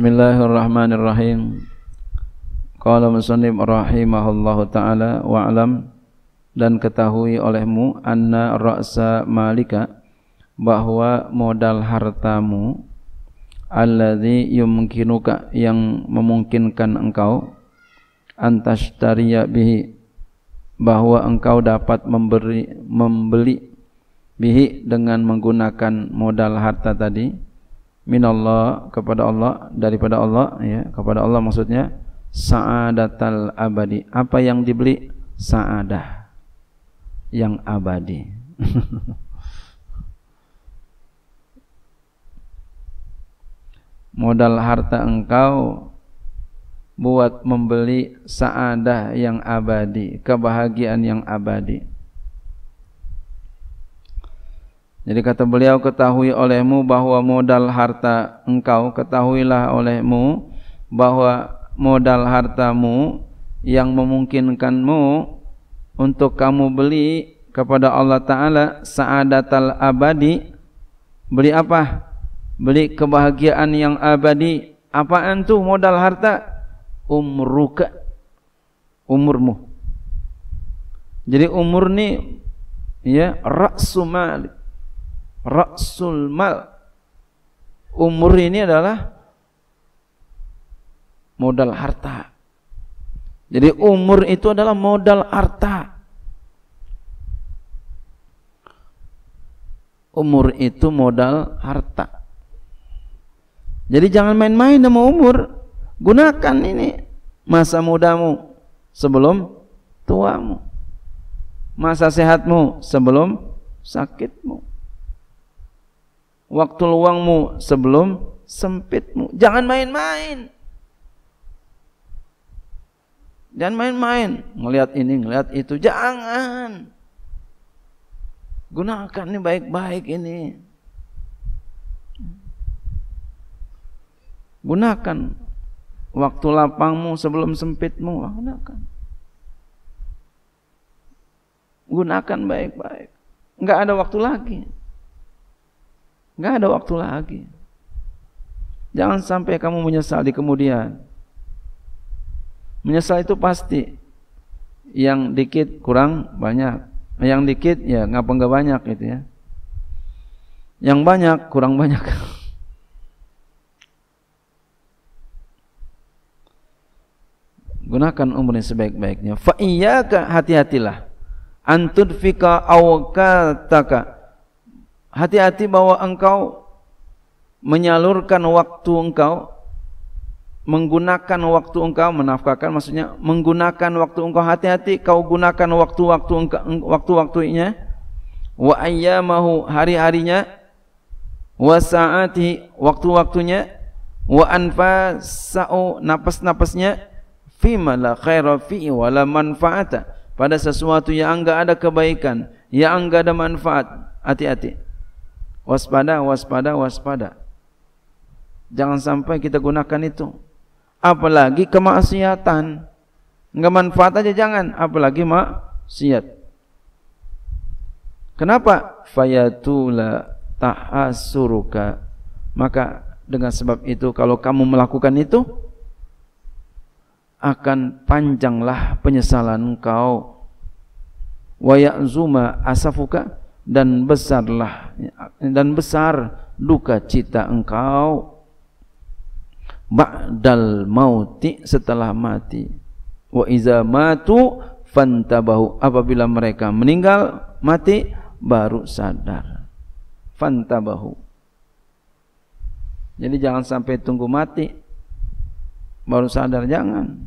Bismillahirrahmanirrahim. Qala musannif rahimahullahu taala wa alam dan ketahui olehmu anna ra'sa malika bahwa modal hartamu alladzi yumkinuka yang memungkinkan engkau antashtariya bihi bahwa engkau dapat memberi membeli bihi dengan menggunakan modal harta tadi minallah kepada Allah daripada Allah ya kepada Allah maksudnya saadatal abadi apa yang dibeli saadah yang abadi modal harta engkau buat membeli saadah yang abadi kebahagiaan yang abadi Jadi kata beliau ketahui olehmu bahwa modal harta engkau ketahuilah olehmu bahwa modal hartamu yang memungkinkanmu untuk kamu beli kepada Allah taala saadatal abadi beli apa? Beli kebahagiaan yang abadi. Apaan tuh modal harta? Umruka. Umurmu. Jadi umur ni ya raksumalik Rasul mal. Umur ini adalah modal harta. Jadi umur itu adalah modal harta. Umur itu modal harta. Jadi jangan main-main sama umur. Gunakan ini masa mudamu sebelum tuamu. Masa sehatmu sebelum sakitmu waktu luangmu sebelum sempitmu. Jangan main-main. Jangan main-main ngelihat ini, ngelihat itu. Jangan. Gunakan ini baik-baik ini. Gunakan waktu lapangmu sebelum sempitmu. Ah, gunakan. Gunakan baik-baik. Enggak ada waktu lagi. Nggak ada waktu lagi. Jangan sampai kamu menyesal di kemudian. Menyesal itu pasti. Yang dikit kurang banyak. Yang dikit ya ngapa nggak banyak gitu ya. Yang banyak kurang banyak. Gunakan umur yang sebaik-baiknya. Fa hati-hatilah. Antudfika awkataka hati-hati bahwa engkau menyalurkan waktu engkau menggunakan waktu engkau menafkahkan maksudnya menggunakan waktu engkau hati-hati kau gunakan waktu-waktu waktu-waktunya wa ayyamahu hari-harinya wa saati waktu-waktunya wa anfasau napas-napasnya fima la khaira fi wa la manfaata pada sesuatu yang enggak ada kebaikan yang enggak ada manfaat hati-hati waspada waspada waspada jangan sampai kita gunakan itu apalagi kemaksiatan enggak manfaat aja jangan apalagi maksiat kenapa fayatula tahasuruka maka dengan sebab itu kalau kamu melakukan itu akan panjanglah penyesalan engkau Wayazuma asafuka dan besarlah dan besar duka cita engkau ba'dal mauti setelah mati wa iza matu fantabahu apabila mereka meninggal mati baru sadar fantabahu jadi jangan sampai tunggu mati baru sadar jangan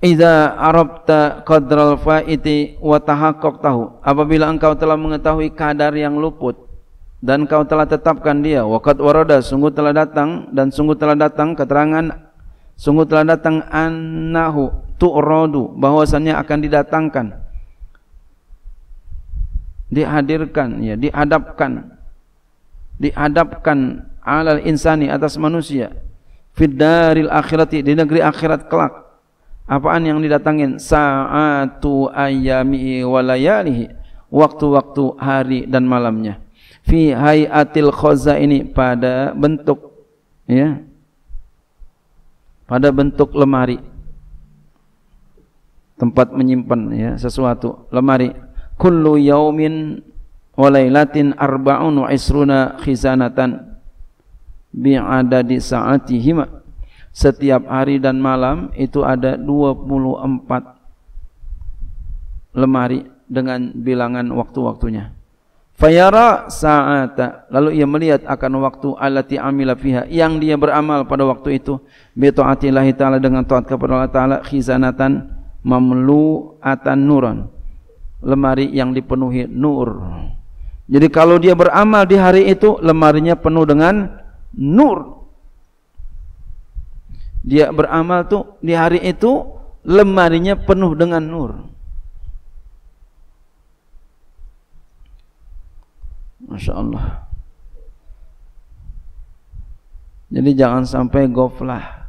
Iza arabta qadral fa'iti wa tahu. Apabila engkau telah mengetahui kadar yang luput dan engkau telah tetapkan dia, waqad warada sungguh telah datang dan sungguh telah datang keterangan sungguh telah datang annahu tu'radu bahwasanya akan didatangkan. Dihadirkan ya, dihadapkan. Dihadapkan alal insani atas manusia fid daril akhirati di negeri akhirat kelak Apaan yang didatangin? Sa'atu ayami walayalihi. Waktu-waktu hari dan malamnya. Fi hayatil khoza ini pada bentuk ya. Pada bentuk lemari. Tempat menyimpan ya sesuatu, lemari. Kullu yaumin walailatin arba'un wa isruna khizanatan bi'adadi sa'atihima setiap hari dan malam itu ada 24 lemari dengan bilangan waktu-waktunya. Fayara sa'ata lalu ia melihat akan waktu alati amila fiha yang dia beramal pada waktu itu bi taatillahi taala dengan taat kepada Allah taala khizanatan mamlu atan nuran lemari yang dipenuhi nur. Jadi kalau dia beramal di hari itu lemarinya penuh dengan nur dia beramal tuh di hari itu lemarinya penuh dengan nur. Masya Allah. Jadi jangan sampai goflah.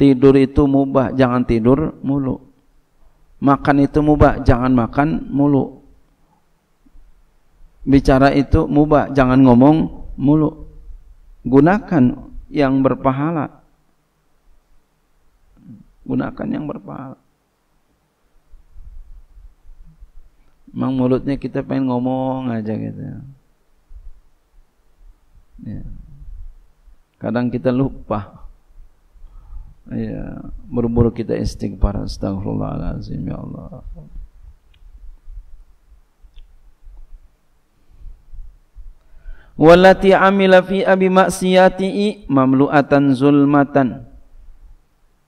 Tidur itu mubah, jangan tidur mulu. Makan itu mubah, jangan makan mulu. Bicara itu mubah, jangan ngomong mulu. Gunakan yang berpahala gunakan yang berpahala. Emang mulutnya kita pengen ngomong aja gitu. Ya. Kadang kita lupa. Ya, buru-buru kita istighfar astagfirullahalazim ya Allah. Walati amila fi abi maksiyati mamlu'atan zulmatan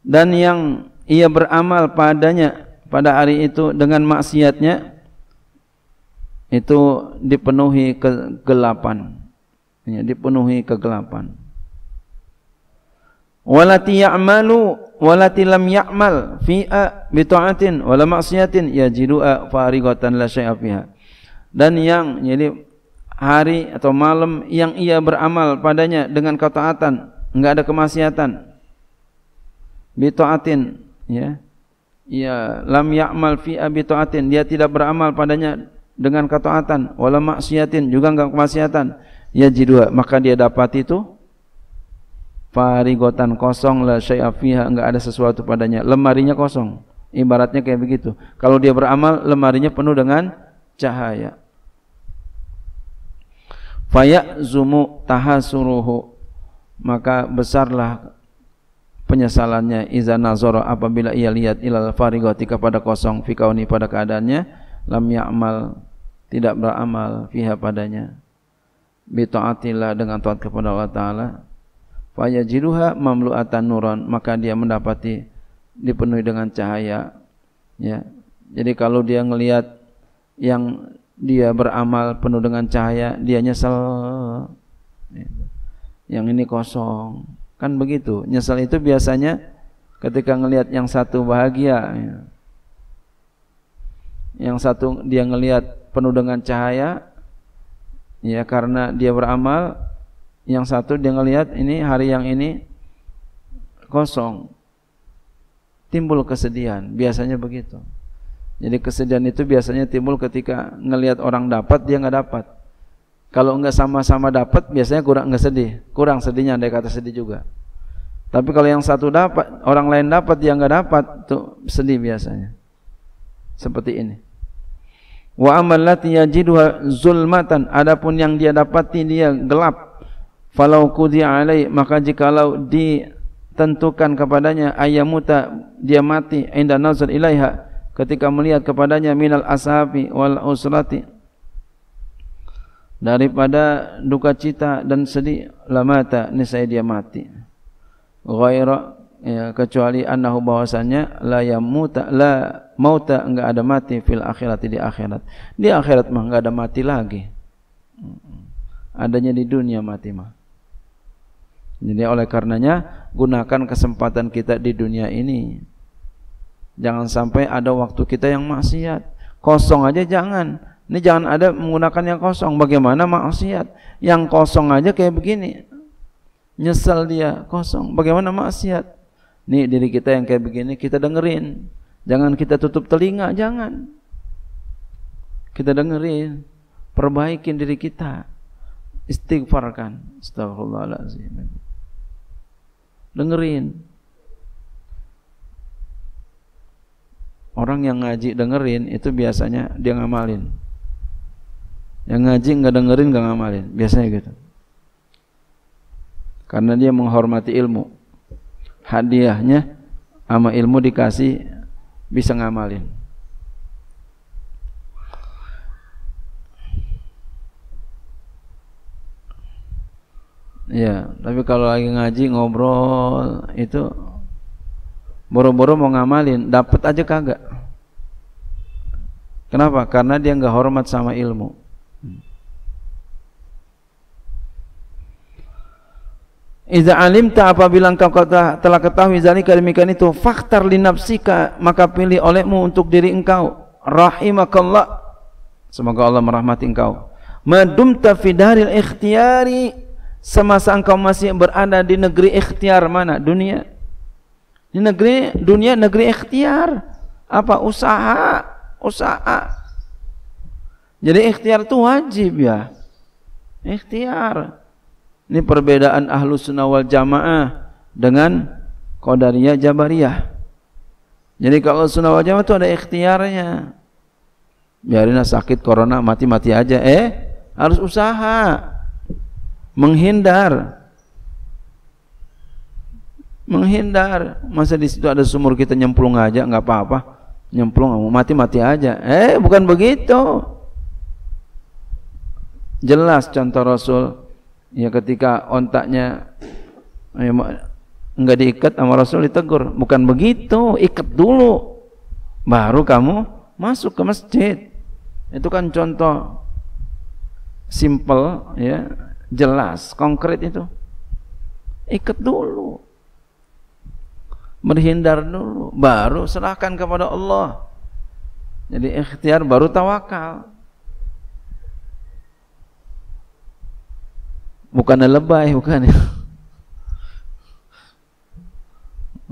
dan yang ia beramal padanya pada hari itu dengan maksiatnya itu dipenuhi kegelapan ya, dipenuhi kegelapan walati ya'malu walati lam ya'mal fi'a bitu'atin ta'atin wala ma'siyatin yajidu'a farigatan la syai'a fiha dan yang jadi hari atau malam yang ia beramal padanya dengan ketaatan enggak ada kemaksiatan Bitoatin, ya ya lam yakmal fi abitoatin. dia tidak beramal padanya dengan ketaatan wala maksiatin juga enggak kemaksiatan ya jidwa maka dia dapat itu farigotan kosong la syai'a fiha enggak ada sesuatu padanya lemarinya kosong ibaratnya kayak begitu kalau dia beramal lemarinya penuh dengan cahaya Fayak zumu tahasuruhu maka besarlah penyesalannya iza nazara apabila ia lihat ilal farigati kepada kosong fi pada keadaannya lam ya'mal tidak beramal fiha padanya bi dengan taat kepada Allah taala fa mamlu'atan nuran maka dia mendapati dipenuhi dengan cahaya ya jadi kalau dia melihat yang dia beramal penuh dengan cahaya dia nyesel ya. yang ini kosong Kan begitu. Nyesal itu biasanya ketika ngelihat yang satu bahagia. Ya. Yang satu dia ngelihat penuh dengan cahaya ya karena dia beramal. Yang satu dia ngelihat ini hari yang ini kosong. Timbul kesedihan, biasanya begitu. Jadi kesedihan itu biasanya timbul ketika ngelihat orang dapat dia nggak dapat. Kalau enggak sama-sama dapat biasanya kurang enggak sedih. Kurang sedihnya andai kata sedih juga. Tapi kalau yang satu dapat, orang lain dapat, dia enggak dapat, tuh sedih biasanya. Seperti ini. Wa amallati yajiduha zulmatan, adapun yang dia dapati dia gelap. Falau kudi alai, maka jikalau ditentukan kepadanya ayamuta dia mati inda nazar ilaiha ketika melihat kepadanya minal ashabi wal usrati daripada duka cita dan sedih la mata ni saya dia mati ghaira ya, kecuali annahu bahwasanya la yamuta la mauta enggak ada mati fil akhirati di akhirat di akhirat mah enggak ada mati lagi adanya di dunia mati mah jadi oleh karenanya gunakan kesempatan kita di dunia ini jangan sampai ada waktu kita yang maksiat kosong aja jangan Ini jangan ada menggunakan yang kosong. Bagaimana maksiat? Yang kosong aja kayak begini. Nyesel dia kosong. Bagaimana maksiat? Nih diri kita yang kayak begini kita dengerin. Jangan kita tutup telinga, jangan. Kita dengerin. Perbaikin diri kita. Istighfarkan. Astagfirullahalazim. Dengerin. Orang yang ngaji dengerin itu biasanya dia ngamalin yang ngaji nggak dengerin nggak ngamalin biasanya gitu karena dia menghormati ilmu hadiahnya sama ilmu dikasih bisa ngamalin Ya, tapi kalau lagi ngaji ngobrol itu boro-boro mau ngamalin, dapat aja kagak. Kenapa? Karena dia nggak hormat sama ilmu. Iza alim tak apa bilang kau kata, telah ketahui zali demikian itu faktor linafsika maka pilih olehmu untuk diri engkau rahimakallah semoga Allah merahmati engkau madumta fi daril semasa engkau masih berada di negeri ikhtiar mana dunia di negeri dunia negeri ikhtiar apa usaha usaha jadi ikhtiar itu wajib ya ikhtiar ini perbedaan ahlu sunnah wal jamaah dengan qadariyah jabariyah. Jadi kalau sunnah wal jamaah itu ada ikhtiarnya. Biarin sakit corona mati-mati aja. Eh harus usaha menghindar menghindar masa di situ ada sumur kita nyemplung aja nggak apa-apa nyemplung mau mati mati aja eh bukan begitu jelas contoh Rasul ya ketika ontaknya ya, enggak diikat sama Rasul ditegur bukan begitu ikat dulu baru kamu masuk ke masjid itu kan contoh simple ya jelas konkret itu ikat dulu berhindar dulu baru serahkan kepada Allah jadi ikhtiar baru tawakal bukannya lebay bukan.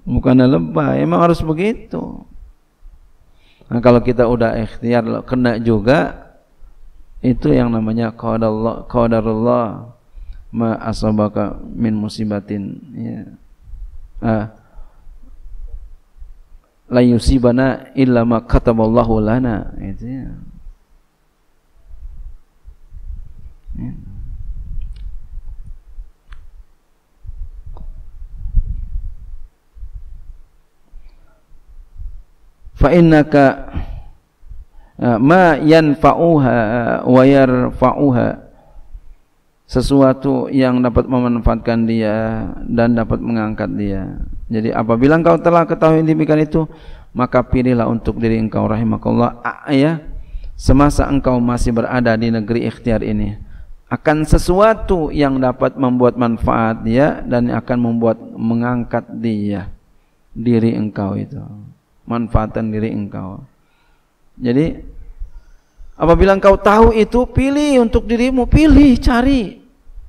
bukannya lebay emang harus begitu nah, kalau kita udah ikhtiar kena juga itu yang namanya qadarullah qadarullah ma asabaka min musibatin ya ah la yusibana illa ma kataballahu lana itu ya. ya. fa innaka eh, ma yanfa'uha wa yarfa'uha sesuatu yang dapat memanfaatkan dia dan dapat mengangkat dia. Jadi apabila engkau telah ketahui demikian itu, maka pilihlah untuk diri engkau rahimakallah ya semasa engkau masih berada di negeri ikhtiar ini akan sesuatu yang dapat membuat manfaat dia dan akan membuat mengangkat dia diri engkau itu manfaatan diri engkau. Jadi apabila engkau tahu itu pilih untuk dirimu, pilih, cari.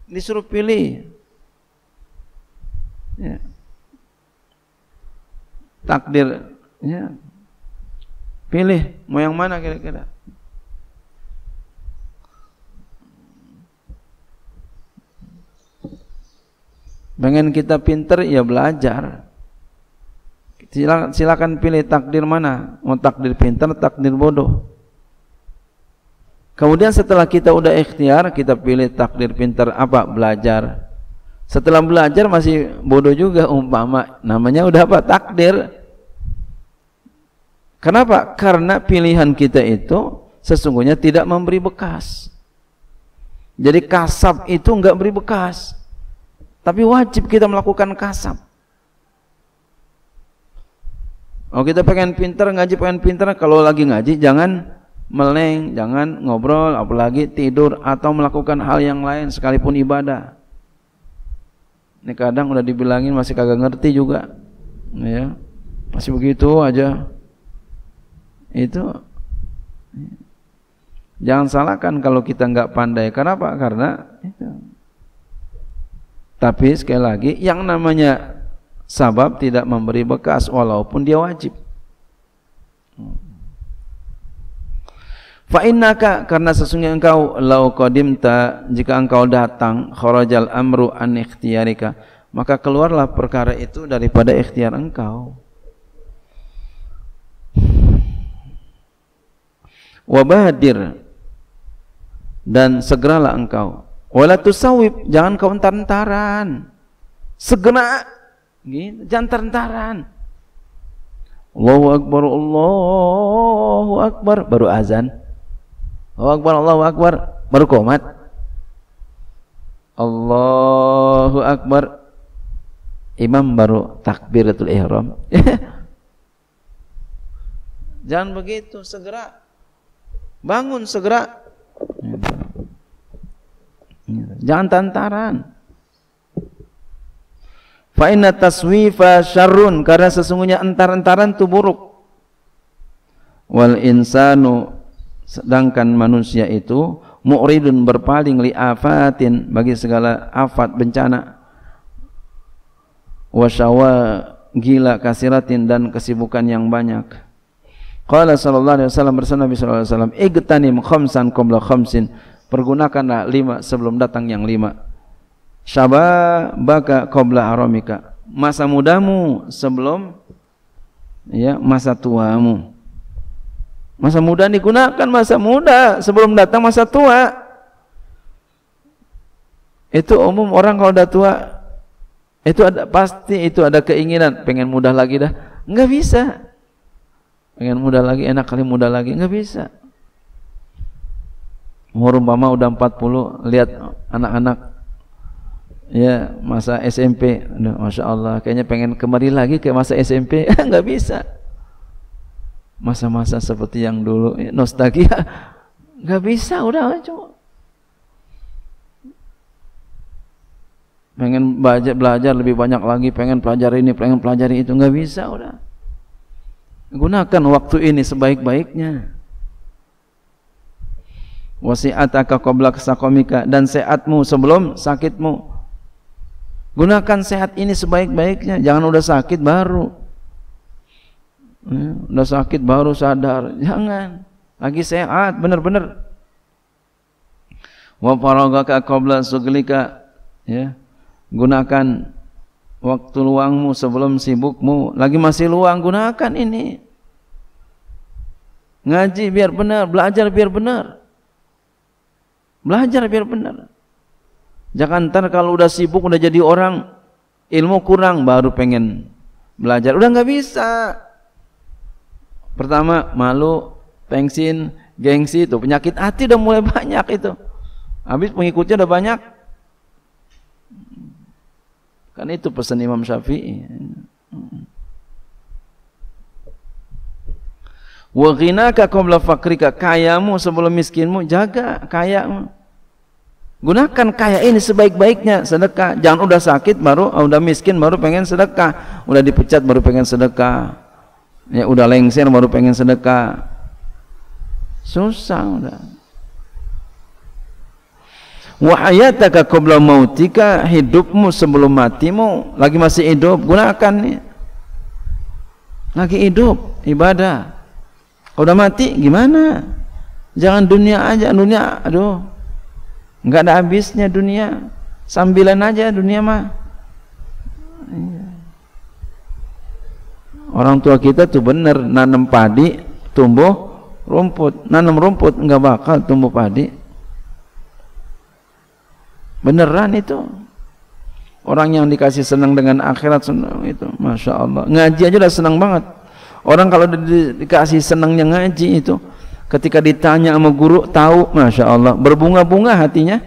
Disuruh pilih. Ya. Takdir ya. Pilih mau yang mana kira-kira? Pengen kita pinter ya belajar silakan, silakan pilih takdir mana mau takdir pintar takdir bodoh kemudian setelah kita udah ikhtiar kita pilih takdir pintar apa belajar setelah belajar masih bodoh juga umpama namanya udah apa takdir kenapa karena pilihan kita itu sesungguhnya tidak memberi bekas jadi kasab itu nggak beri bekas tapi wajib kita melakukan kasab Oh kita pengen pinter ngaji pengen pinter kalau lagi ngaji jangan meleng, jangan ngobrol, apalagi tidur atau melakukan hal yang lain sekalipun ibadah. Ini kadang udah dibilangin masih kagak ngerti juga, ya masih begitu aja. Itu jangan salahkan kalau kita nggak pandai. Kenapa? Karena itu. Tapi sekali lagi yang namanya Sabab tidak memberi bekas walaupun dia wajib. fa'innaka karena sesungguhnya engkau lau qadimta jika engkau datang kharajal amru an ikhtiyarika maka keluarlah perkara itu daripada ikhtiar engkau. Wabadir dan segeralah engkau. Wala tusawib, jangan kau entar-entaran. Segera Gitu. Jangan terentaran. Allahu Akbar, Allahu Akbar. Baru azan. Allahu Akbar, Allahu Akbar. Baru komat. Allahu Akbar. Imam baru takbiratul ihram. Jangan begitu, segera bangun segera. Jangan tantaran. Fa inna taswifa syarrun karena sesungguhnya entar-entaran itu buruk. Wal insanu sedangkan manusia itu mu'ridun berpaling li afatin bagi segala afat bencana wasyawa gila kasiratin dan kesibukan yang banyak qala sallallahu alaihi wasallam bersama Nabi sallallahu alaihi wasallam igtanim khamsan qabla khamsin pergunakanlah lima sebelum datang yang lima syababaka qabla aramika masa mudamu sebelum ya masa tuamu masa muda digunakan masa muda sebelum datang masa tua itu umum orang kalau udah tua itu ada pasti itu ada keinginan pengen muda lagi dah Enggak bisa pengen muda lagi enak kali muda lagi enggak bisa umur umpama udah 40 lihat anak-anak ya masa SMP Aduh, Masya Allah kayaknya pengen kembali lagi ke masa SMP nggak bisa masa-masa seperti yang dulu ya, nostalgia nggak bisa udah cuma pengen belajar, belajar lebih banyak lagi pengen pelajari ini pengen pelajari itu nggak bisa udah gunakan waktu ini sebaik-baiknya wasi'ataka qabla sakomika dan sehatmu sebelum sakitmu Gunakan sehat ini sebaik-baiknya, jangan udah sakit baru. Hmm, udah sakit baru sadar, jangan. Lagi sehat, benar-benar. Wa faragaka qabla suglika, ya. Gunakan waktu luangmu sebelum sibukmu. Lagi masih luang, gunakan ini. Ngaji biar benar, belajar biar benar. Belajar biar benar. Jangan ntar kalau udah sibuk udah jadi orang ilmu kurang baru pengen belajar. Udah nggak bisa. Pertama malu, pengsin, gengsi itu penyakit hati udah mulai banyak itu. Habis pengikutnya udah banyak. Kan itu pesan Imam Syafi'i. Wa ghinaka qabla fakrika, kayamu sebelum miskinmu, jaga kayamu Gunakan kaya ini sebaik-baiknya sedekah. Jangan udah sakit baru ah, udah miskin baru pengen sedekah, udah dipecat baru pengen sedekah. Ya udah lengser baru pengen sedekah. Susah udah. Wa hayataka qabla mautika, hidupmu sebelum matimu, lagi masih hidup, gunakan nih. Ya. Lagi hidup, ibadah. kau udah mati gimana? Jangan dunia aja, dunia aduh nggak ada habisnya dunia sambilan aja dunia mah iya. orang tua kita tuh bener nanam padi tumbuh rumput nanam rumput nggak bakal tumbuh padi beneran itu orang yang dikasih senang dengan akhirat senang itu masya Allah ngaji aja udah senang banget orang kalau dikasih senangnya ngaji itu ketika ditanya sama guru tahu Masya Allah berbunga-bunga hatinya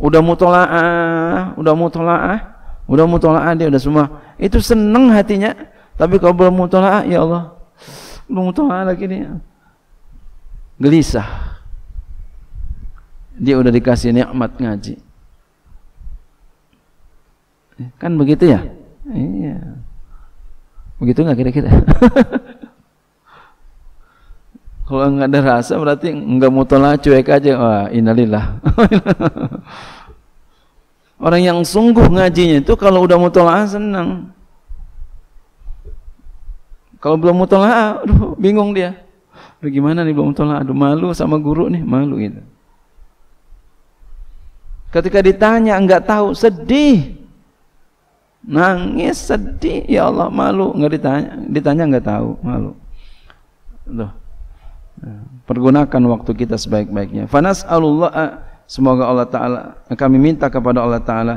udah mutola'ah udah mutola'ah udah mutola'ah dia udah semua itu seneng hatinya tapi kalau belum mutola'ah ya Allah belum mutola'ah lagi nih gelisah dia udah dikasih nikmat ngaji kan begitu ya iya begitu nggak kira-kira Kalau nggak ada rasa berarti nggak tolak cuek aja. Wah, inalillah. Orang yang sungguh ngajinya itu kalau udah mutolaah senang. Kalau belum mutolaah, aduh bingung dia. Aduh gimana nih belum mutolaah? Aduh malu sama guru nih, malu gitu. Ketika ditanya nggak tahu, sedih. Nangis sedih, ya Allah malu nggak ditanya, ditanya nggak tahu, malu. Tuh. pergunakan waktu kita sebaik-baiknya fanas alullah eh, semoga Allah taala eh, kami minta kepada Allah taala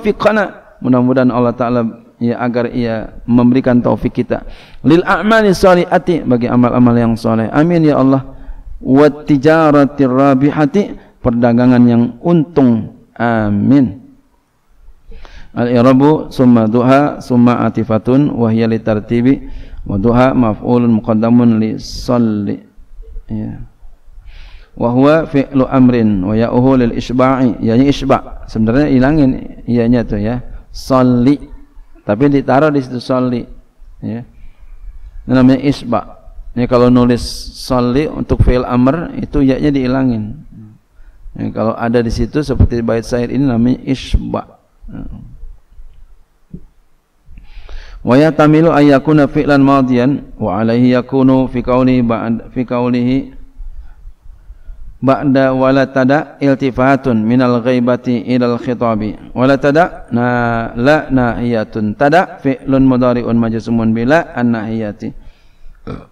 fikana, mudah-mudahan Allah taala ya agar ia memberikan taufik kita lil a'mali salihati bagi amal-amal yang soleh amin ya Allah wa tijarati rabihati perdagangan yang untung amin al-irabu summa duha summa atifatun wa hiya wa duha maf'ulun muqaddamun li salih ya wa huwa fi'lu amrin wa ya'uhu lil isba'i yani isba sebenarnya hilangin ianya tuh ya salli tapi ditaruh di situ salli ya ini namanya isba ini kalau nulis salli untuk fi'il amr itu ya-nya dihilangin ya, kalau ada di situ seperti bait syair ini namanya isba hmm wa yatamilu ay yakuna fi'lan madiyan wa alaihi yakunu fi qawli ba'd fi qawlihi ba'da wala tada iltifatun minal ghaibati ilal khitabi wala tada na la nahiyatun tada fi'lun mudari'un majusumun bila an-nahiyati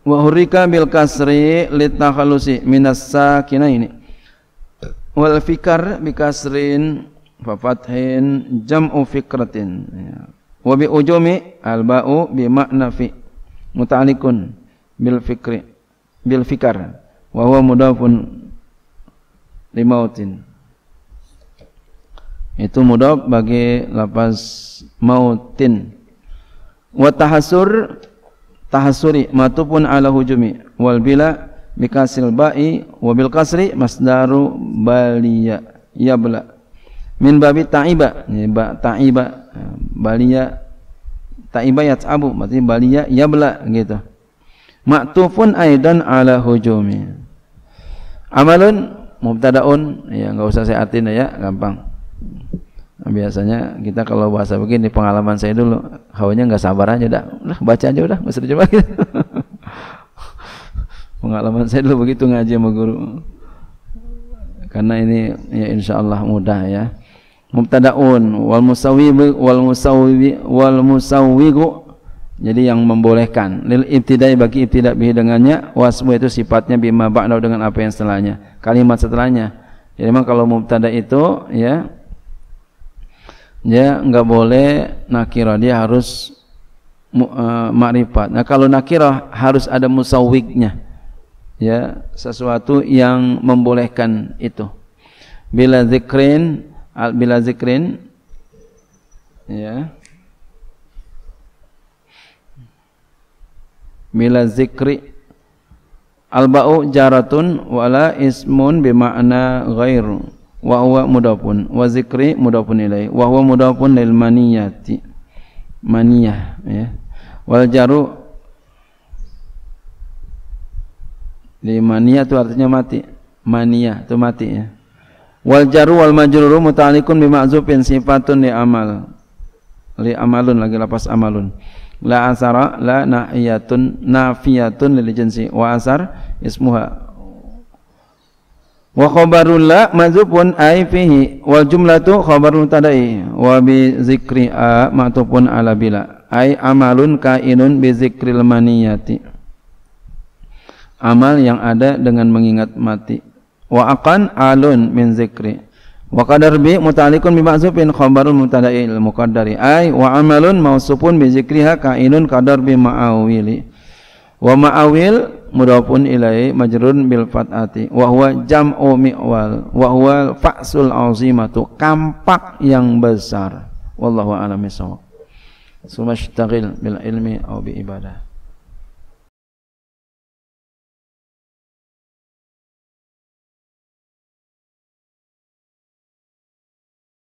wa hurrika bil kasri litakhalusi minas sakinaini wal fikar bi kasrin fa fathin jam'u fikratin ya wa bi ujumi al ba'u bi makna fi muta'alliqun bil fikri bil fikar wa huwa mudafun limautin itu mudaf bagi lapas mautin wa tahasur tahasuri matupun ala hujumi wal bila bikasil ba'i wa bil kasri masdaru baliya yabla min babi ta'iba ya, ba ta'iba baliya ta'iba yat'abu maksudnya balia yabla gitu maktufun aidan ala hujumi amalun mubtadaun ya enggak usah saya artinya ya gampang biasanya kita kalau bahasa begini pengalaman saya dulu hawanya enggak sabar aja dah udah baca aja udah mesti coba gitu. pengalaman saya dulu begitu ngaji sama guru karena ini ya insyaallah mudah ya mubtadaun wal musawwib wal musawwib wal musawwigu jadi yang membolehkan lil ibtidai bagi ibtida bihi dengannya wasmu itu sifatnya bima ba'da dengan apa yang setelahnya kalimat setelahnya jadi memang kalau mubtada itu ya ya enggak boleh nakirah dia harus uh, makrifat nah kalau nakirah harus ada musawwiqnya ya sesuatu yang membolehkan itu bila zikrin al bila zikrin ya bila zikri al ba'u jaratun wala ismun bima'na ghairu wa huwa mudafun wa zikri mudafun ilai wa huwa mudafun lil maniyati maniyah ya wal jaru li maniyah itu artinya mati maniyah itu mati ya wal jaru wal majruru muta'alliqun bi ma'zufin sifatun li amal li amalun lagi lapas amalun la asara la nahiyatun nafiyatun lil jinsi wa asar ismuha wa khabarul la mazhubun ai fihi wal jumlatu khabarul tadai wa bi zikri a ma'tufun ala bila ai amalun kainun bi zikril maniyati amal yang ada dengan mengingat mati wa akan alun min zikri wa qadar bi mutalikun bi ma'zufin khabarul mubtada'i lil muqaddari ay wa amalun mausufun bi zikriha kainun qadar bi ma'awili wa ma'awil mudafun ilai majrun bil fatati wa huwa jam'u mi'wal wa huwa fa'sul azimatu kampak yang besar wallahu a'lam bishawab sumastagil bil ilmi au bi ibadah